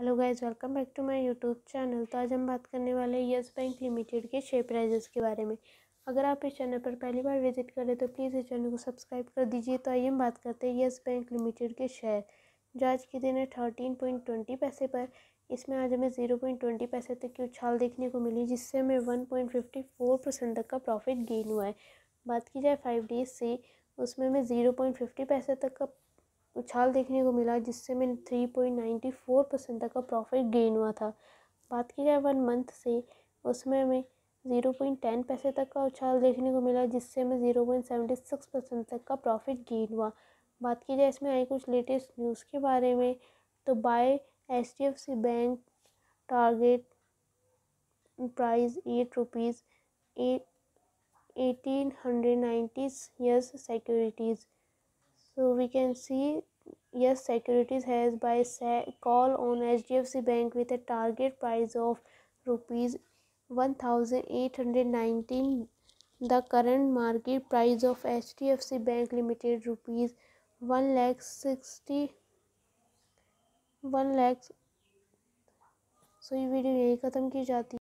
hello guys welcome back to my YouTube channel तो आज हम बात करने वाले हैं यस बैंक लिमिटेड के शेयर प्राइजेस के बारे में अगर आप इस चैनल पर पहली बार विजिट करें तो प्लीज़ इस चैनल को सब्सक्राइब कर दीजिए तो आइए हम बात करते हैं यस बैंक लिमिटेड के शेयर जो आज के दिन है थर्टीन पॉइंट ट्वेंटी पैसे पर इसमें आज हमें ज़ीरो पॉइंट ट्वेंटी पैसे तक की उछाल देखने को मिली जिससे हमें one point fifty four percent तक का प्रॉफिट गेन हुआ है बात की जाए फाइव डेज से उसमें हमें ज़ीरो पॉइंट फिफ्टी पैसे तक का उछाल देखने को मिला जिससे मैंने three point ninety four percent तक का प्रॉफिट गेन हुआ था बात की जाए वन मंथ से उसमें हमें ज़ीरो पॉइंट टेन पैसे तक का उछाल देखने को मिला जिससे हमें zero point seventy six percent तक का प्रॉफिट गेन हुआ बात की जाए इसमें आई कुछ लेटेस्ट न्यूज़ के बारे में तो buy H D F C Bank target price at rupees eight eighteen hundred ninety securities so we can see yes securities has by call on hdfc bank with a target price of rupees 1819 the current market price of hdfc bank limited rupees 1 lakh 60 1 lakh so ये video यही ख़त्म की जाती है